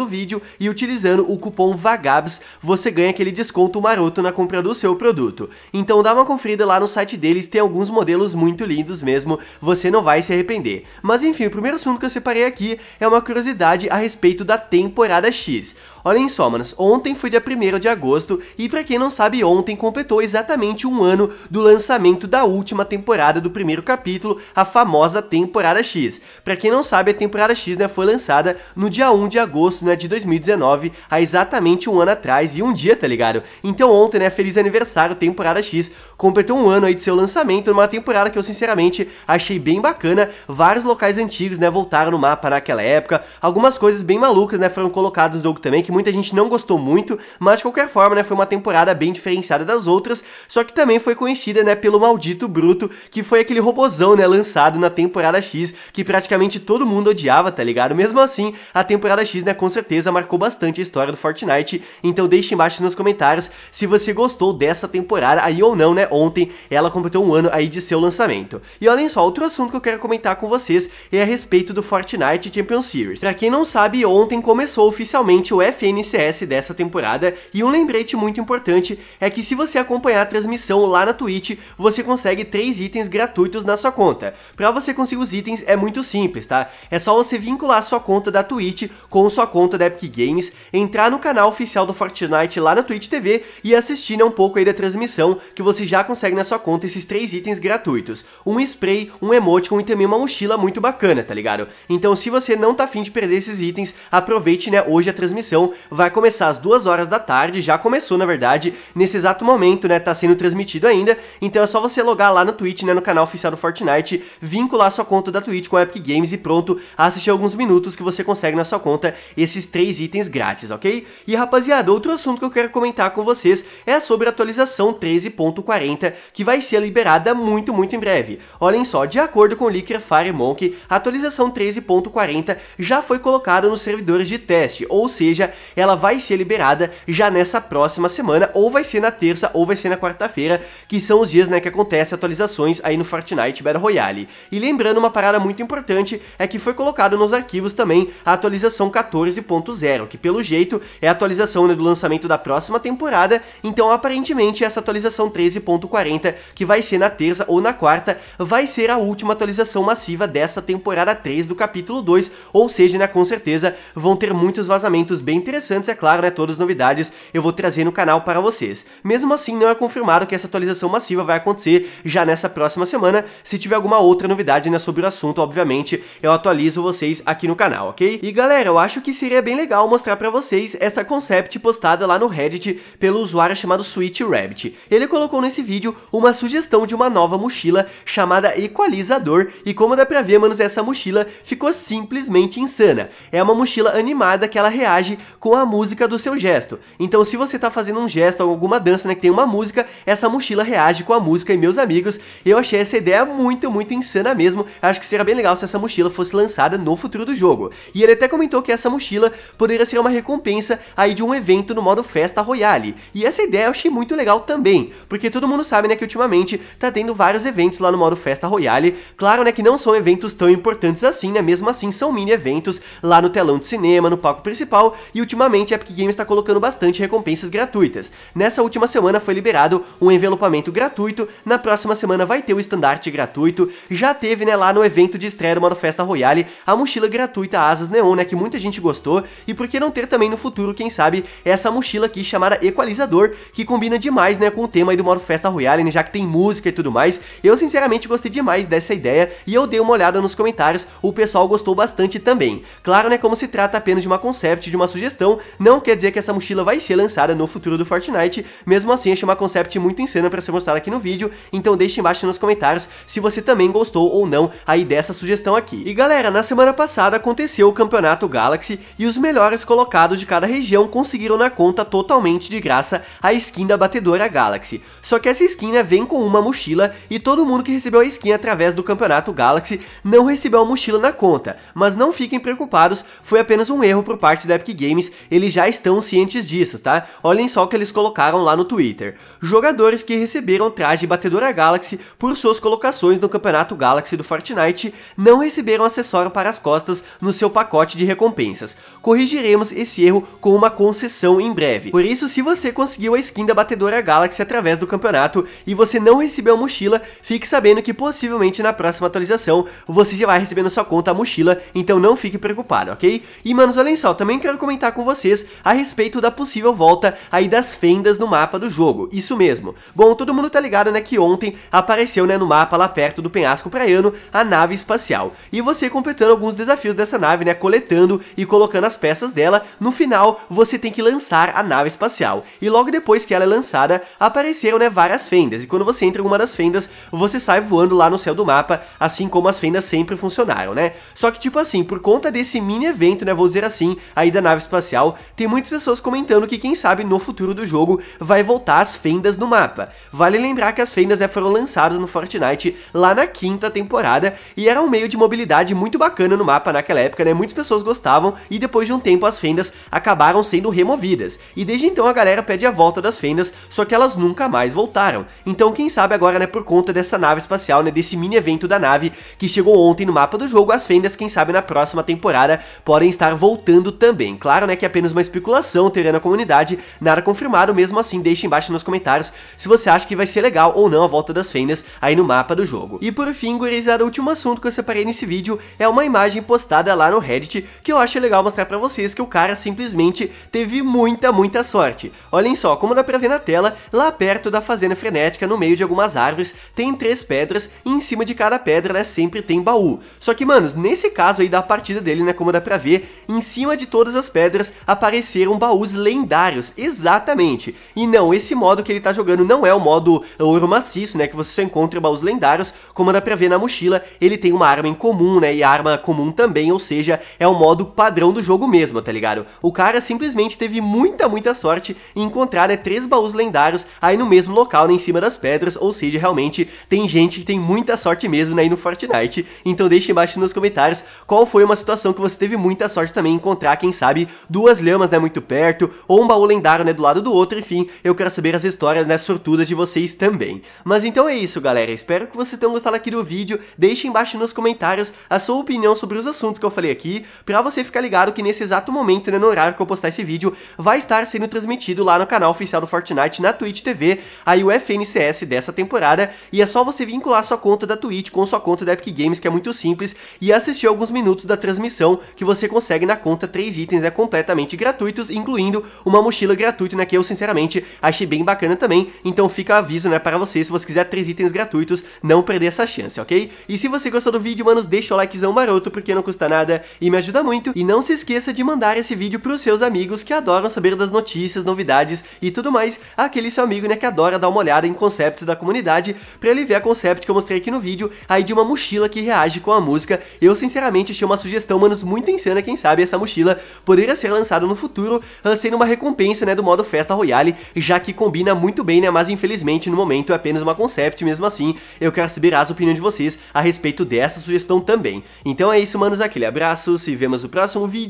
do vídeo e utilizando o cupom VAGABS você ganha aquele desconto maroto na compra do seu produto. Então dá uma conferida lá no site deles, tem alguns modelos muito lindos mesmo, você não vai se arrepender. Mas enfim, o primeiro assunto que eu separei aqui é uma curiosidade a respeito da temporada X. Olhem só, manos, ontem foi dia 1 de agosto e para quem não sabe, ontem completou exatamente um ano do lançamento da última temporada do primeiro capítulo, a famosa temporada X. Para quem não sabe, a temporada X né, foi lançada no dia 1 de agosto, né, é de 2019, há exatamente um ano atrás e um dia, tá ligado? Então ontem, né, feliz aniversário, temporada X, completou um ano aí de seu lançamento, numa temporada que eu sinceramente achei bem bacana, vários locais antigos, né, voltaram no mapa naquela época, algumas coisas bem malucas, né, foram colocadas no jogo também, que muita gente não gostou muito, mas de qualquer forma, né, foi uma temporada bem diferenciada das outras, só que também foi conhecida, né, pelo maldito Bruto, que foi aquele robozão, né, lançado na temporada X, que praticamente todo mundo odiava, tá ligado? Mesmo assim, a temporada X, né, com certeza certeza marcou bastante a história do Fortnite, então deixe embaixo nos comentários se você gostou dessa temporada aí ou não, né? Ontem ela completou um ano aí de seu lançamento. E olhem só, outro assunto que eu quero comentar com vocês é a respeito do Fortnite Champion Series. Pra quem não sabe, ontem começou oficialmente o FNCS dessa temporada e um lembrete muito importante é que se você acompanhar a transmissão lá na Twitch, você consegue três itens gratuitos na sua conta. Pra você conseguir os itens é muito simples, tá? É só você vincular sua conta da Twitch com sua conta conta da Epic Games, entrar no canal oficial do Fortnite lá na Twitch TV e assistir né, um pouco aí da transmissão que você já consegue na sua conta esses três itens gratuitos. Um spray, um emoticon e também uma mochila muito bacana, tá ligado? Então se você não tá afim de perder esses itens, aproveite né, hoje a transmissão, vai começar às 2 horas da tarde, já começou na verdade, nesse exato momento né, tá sendo transmitido ainda, então é só você logar lá no Twitch, né, no canal oficial do Fortnite, vincular sua conta da Twitch com a Epic Games e pronto, assistir alguns minutos que você consegue na sua conta esses esses três itens grátis, ok? E rapaziada, outro assunto que eu quero comentar com vocês é sobre a atualização 13.40 que vai ser liberada muito, muito em breve. Olhem só, de acordo com o leaker Firemonk, a atualização 13.40 já foi colocada nos servidores de teste, ou seja, ela vai ser liberada já nessa próxima semana, ou vai ser na terça ou vai ser na quarta-feira, que são os dias né, que acontecem atualizações aí no Fortnite Battle Royale. E lembrando, uma parada muito importante é que foi colocado nos arquivos também a atualização 14. 2.0, que pelo jeito é a atualização né, do lançamento da próxima temporada, então aparentemente essa atualização 13.40, que vai ser na terça ou na quarta, vai ser a última atualização massiva dessa temporada 3 do capítulo 2, ou seja, né, com certeza vão ter muitos vazamentos bem interessantes, é claro, né, todas as novidades eu vou trazer no canal para vocês. Mesmo assim, não é confirmado que essa atualização massiva vai acontecer já nessa próxima semana, se tiver alguma outra novidade né, sobre o assunto, obviamente, eu atualizo vocês aqui no canal, ok? E galera, eu acho que seria seria é bem legal mostrar pra vocês essa concept postada lá no Reddit pelo usuário chamado Sweet Rabbit. Ele colocou nesse vídeo uma sugestão de uma nova mochila chamada Equalizador, e como dá pra ver, manos, essa mochila ficou simplesmente insana. É uma mochila animada que ela reage com a música do seu gesto. Então se você tá fazendo um gesto ou alguma dança, né, que tem uma música, essa mochila reage com a música, e meus amigos, eu achei essa ideia muito, muito insana mesmo. Acho que seria bem legal se essa mochila fosse lançada no futuro do jogo. E ele até comentou que essa mochila mochila poderia ser uma recompensa aí de um evento no modo Festa Royale. E essa ideia eu achei muito legal também, porque todo mundo sabe, né, que ultimamente tá tendo vários eventos lá no modo Festa Royale. Claro, né, que não são eventos tão importantes assim, né, mesmo assim são mini eventos lá no telão de cinema, no palco principal, e ultimamente a Epic Games tá colocando bastante recompensas gratuitas. Nessa última semana foi liberado um envelopamento gratuito, na próxima semana vai ter o estandarte gratuito, já teve, né, lá no evento de estreia do modo Festa Royale, a mochila gratuita Asas Neon, né, que muita gente gostou, e por que não ter também no futuro, quem sabe, essa mochila aqui chamada Equalizador, que combina demais, né, com o tema aí do modo Festa Royale, né, já que tem música e tudo mais. Eu sinceramente gostei demais dessa ideia e eu dei uma olhada nos comentários, o pessoal gostou bastante também. Claro, né, como se trata apenas de uma concept, de uma sugestão, não quer dizer que essa mochila vai ser lançada no futuro do Fortnite, mesmo assim achei uma concept muito insana para ser mostrada aqui no vídeo, então deixe embaixo nos comentários se você também gostou ou não aí dessa sugestão aqui. E galera, na semana passada aconteceu o Campeonato Galaxy e os melhores colocados de cada região conseguiram na conta totalmente de graça a skin da batedora Galaxy. Só que essa skin né, vem com uma mochila e todo mundo que recebeu a skin através do campeonato Galaxy não recebeu a mochila na conta, mas não fiquem preocupados, foi apenas um erro por parte da Epic Games, eles já estão cientes disso, tá? Olhem só o que eles colocaram lá no Twitter. Jogadores que receberam traje batedora Galaxy por suas colocações no campeonato Galaxy do Fortnite não receberam acessório para as costas no seu pacote de recompensas. Corrigiremos esse erro com uma concessão em breve. Por isso, se você conseguiu a skin da Batedora Galaxy através do campeonato e você não recebeu a mochila, fique sabendo que possivelmente na próxima atualização você já vai receber na sua conta a mochila, então não fique preocupado, ok? E manos, olhem só, também quero comentar com vocês a respeito da possível volta aí das fendas no mapa do jogo, isso mesmo. Bom, todo mundo tá ligado né que ontem apareceu né no mapa lá perto do penhasco praiano a nave espacial, e você completando alguns desafios dessa nave né, coletando e colocando colocando as peças dela, no final você tem que lançar a nave espacial. E logo depois que ela é lançada, apareceram né, várias fendas, e quando você entra em uma das fendas, você sai voando lá no céu do mapa, assim como as fendas sempre funcionaram, né? Só que tipo assim, por conta desse mini evento, né, vou dizer assim, aí da nave espacial, tem muitas pessoas comentando que quem sabe no futuro do jogo vai voltar as fendas no mapa. Vale lembrar que as fendas né, foram lançadas no Fortnite lá na quinta temporada, e era um meio de mobilidade muito bacana no mapa naquela época, né? Muitas pessoas gostavam, e depois depois de um tempo as fendas acabaram sendo removidas, e desde então a galera pede a volta das fendas, só que elas nunca mais voltaram. Então quem sabe agora, né, por conta dessa nave espacial, né, desse mini evento da nave que chegou ontem no mapa do jogo, as fendas, quem sabe na próxima temporada, podem estar voltando também. Claro, né, que é apenas uma especulação, teria na comunidade, nada confirmado, mesmo assim deixe embaixo nos comentários se você acha que vai ser legal ou não a volta das fendas aí no mapa do jogo. E por fim, gurizada, o último assunto que eu separei nesse vídeo é uma imagem postada lá no Reddit que eu acho legal mostrar mostrar pra vocês que o cara simplesmente teve muita, muita sorte. Olhem só, como dá pra ver na tela, lá perto da Fazenda Frenética, no meio de algumas árvores, tem três pedras e em cima de cada pedra, né, sempre tem baú. Só que, manos, nesse caso aí da partida dele, né, como dá pra ver, em cima de todas as pedras apareceram baús lendários, exatamente. E não, esse modo que ele tá jogando não é o modo ouro maciço, né, que você só encontra baús lendários, como dá pra ver na mochila, ele tem uma arma em comum, né, e arma comum também, ou seja, é o modo padrão do jogo jogo mesmo, tá ligado? O cara simplesmente teve muita, muita sorte em encontrar, né, três baús lendários aí no mesmo local, né, em cima das pedras, ou seja, realmente tem gente que tem muita sorte mesmo, né, aí no Fortnite. Então deixe embaixo nos comentários qual foi uma situação que você teve muita sorte também em encontrar, quem sabe, duas lamas, né, muito perto, ou um baú lendário, né, do lado do outro, enfim, eu quero saber as histórias, né, sortudas de vocês também. Mas então é isso, galera, espero que vocês tenham gostado aqui do vídeo, deixe embaixo nos comentários a sua opinião sobre os assuntos que eu falei aqui, pra você ficar ligado que que nesse exato momento, né, no horário que eu postar esse vídeo, vai estar sendo transmitido lá no canal oficial do Fortnite, na Twitch TV, aí o FNCS dessa temporada, e é só você vincular sua conta da Twitch com sua conta da Epic Games, que é muito simples, e assistir alguns minutos da transmissão que você consegue na conta três itens né, completamente gratuitos, incluindo uma mochila gratuita, né, que eu sinceramente achei bem bacana também, então fica o aviso né, para você, se você quiser três itens gratuitos, não perder essa chance, ok? E se você gostou do vídeo, manos, deixa o likezão maroto, porque não custa nada e me ajuda muito, e não se esqueça de mandar esse vídeo para os seus amigos que adoram saber das notícias, novidades e tudo mais, aquele seu amigo né, que adora dar uma olhada em concepts da comunidade, para ele ver a concept que eu mostrei aqui no vídeo, aí de uma mochila que reage com a música. Eu sinceramente achei uma sugestão, manos, muito insana, quem sabe essa mochila poderia ser lançada no futuro, ah, sendo uma recompensa né, do modo Festa Royale, já que combina muito bem, né, mas infelizmente no momento é apenas uma concept, mesmo assim eu quero saber as opiniões de vocês a respeito dessa sugestão também. Então é isso, manos, aquele abraço, se vemos no próximo vídeo,